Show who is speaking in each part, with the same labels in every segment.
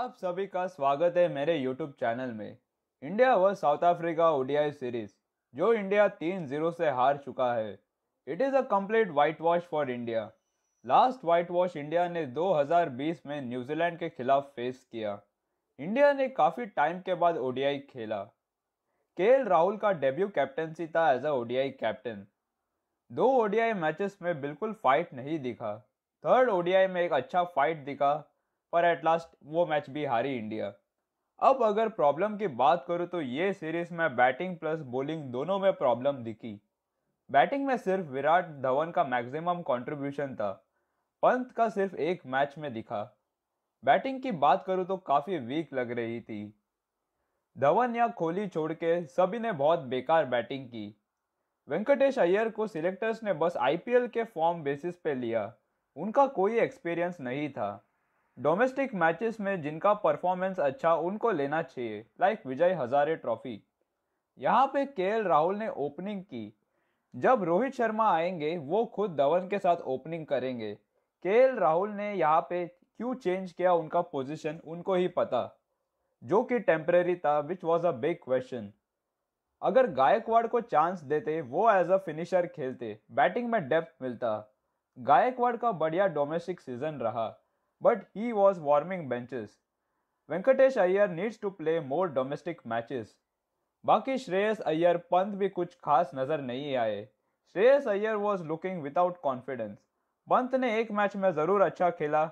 Speaker 1: आप सभी का स्वागत है मेरे YouTube चैनल में इंडिया व साउथ अफ्रीका ओडीआई सीरीज जो इंडिया तीन जीरो से हार चुका है it is a complete whitewash for India last whitewash India ने 2020 में न्यूजीलैंड के खिलाफ फेस किया इंडिया ने काफ़ी टाइम के बाद ओडीआई खेला के राहुल का डेब्यू कैप्टनसी था एज अ ओडीआई कैप्टन दो ओडीआई मैचेस में बिल्कुल फाइट नहीं दिखा थर्ड ओडीआई में एक अच्छा फाइट दिखा पर एट लास्ट वो मैच भी हारी इंडिया अब अगर प्रॉब्लम की बात करूँ तो ये सीरीज में बैटिंग प्लस बॉलिंग दोनों में प्रॉब्लम दिखी बैटिंग में सिर्फ विराट धवन का मैक्सिमम कंट्रीब्यूशन था पंत का सिर्फ एक मैच में दिखा बैटिंग की बात करूँ तो काफ़ी वीक लग रही थी धवन या कोहली छोड़ के सभी ने बहुत बेकार बैटिंग की वेंकटेश अय्यर को सिलेक्टर्स ने बस आईपीएल के फॉर्म बेसिस पे लिया उनका कोई एक्सपीरियंस नहीं था डोमेस्टिक मैचेस में जिनका परफॉर्मेंस अच्छा उनको लेना चाहिए लाइक विजय हजारे ट्रॉफी यहाँ पे के राहुल ने ओपनिंग की जब रोहित शर्मा आएंगे वो खुद धवन के साथ ओपनिंग करेंगे के राहुल ने यहाँ पे क्यों चेंज किया उनका पोजीशन उनको ही पता जो कि टेम्प्रेरी था which was a big question अगर गायकवाड़ को चांस देते वो एज अ फिनिशर खेलते बैटिंग में डेप्थ मिलता गायकवाड़ का बढ़िया डोमेस्टिक सीजन रहा but he was warming benches. Venkatesh Iyer needs to play more domestic matches. बाकी श्रेयस अय्यर पंत भी कुछ खास नजर नहीं आए Shreyas Iyer was looking without confidence Pant ने एक मैच में ज़रूर अच्छा खेला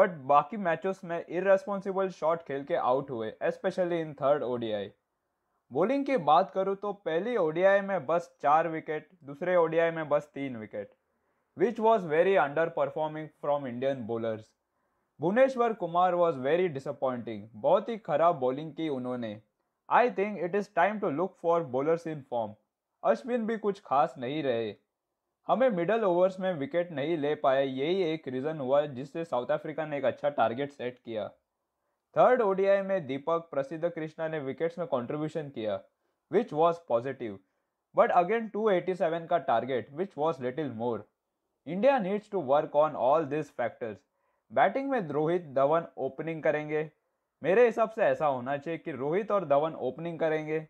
Speaker 1: बट बाकी मैचों में इरेस्पॉन्सिबल शॉट खेल के आउट हुए specially in third ODI bowling की बात करूँ तो पहली ओडीआई में बस चार विकेट दूसरे ओडीआई में बस तीन wicket which was very underperforming from Indian bowlers Bhuvneshwar Kumar was very disappointing बहुत ही खराब बॉलिंग की उन्होंने I think it is time to look for bowlers in form Ashwin भी कुछ खास नहीं रहे हमें मिडल ओवर्स में विकेट नहीं ले पाए यही एक रीज़न हुआ जिससे साउथ अफ्रीका ने एक अच्छा टारगेट सेट किया थर्ड ओडीआई में दीपक प्रसिद्ध कृष्णा ने विकेट्स में कंट्रीब्यूशन किया which was positive but again 287 का target which was little more India needs to work on all this factors batting में रोहित धवन ओपनिंग करेंगे मेरे हिसाब से ऐसा होना चाहिए कि रोहित और धवन ओपनिंग करेंगे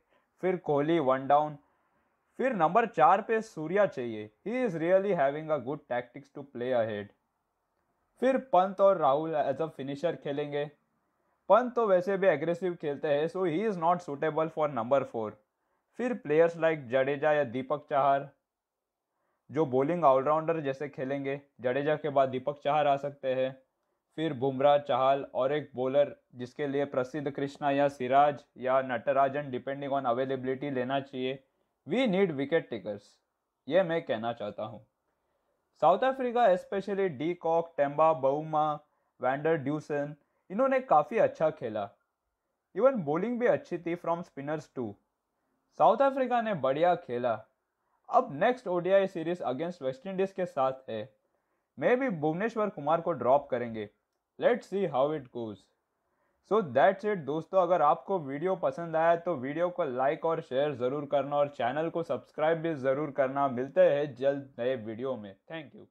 Speaker 1: फिर कोहली वन डाउन फिर नंबर चार पे सूर्या चाहिए he is really having a good tactics to play ahead फिर पंत और राहुल एज अ फिनिशर खेलेंगे पंत तो वैसे भी एग्रेसिव खेलते हैं so he is not suitable for number four फिर प्लेयर्स लाइक जडेजा या दीपक चाहर जो बॉलिंग ऑलराउंडर जैसे खेलेंगे जडेजा के बाद दीपक चाहर आ सकते हैं फिर बुमराह चाहल और एक बॉलर जिसके लिए प्रसिद्ध कृष्णा या सिराज या नटराजन डिपेंडिंग ऑन अवेलेबिलिटी लेना चाहिए वी नीड विकेट टेकर्स ये मैं कहना चाहता हूँ South Africa specially de Kock Temba Bavuma van der Dussen इन्होंने काफ़ी अच्छा खेला इवन बॉलिंग भी अच्छी थी from spinners too South Africa ने बढ़िया खेला अब next ODI series against West Indies के साथ है मे बी भुवनेश्वर कुमार को ड्रॉप करेंगे let see how it goes so that's it दोस्तों अगर आपको वीडियो पसंद आया तो वीडियो को लाइक और शेयर ज़रूर करना और चैनल को सब्सक्राइब भी ज़रूर करना मिलते हैं जल्द नए वीडियो में थैंक यू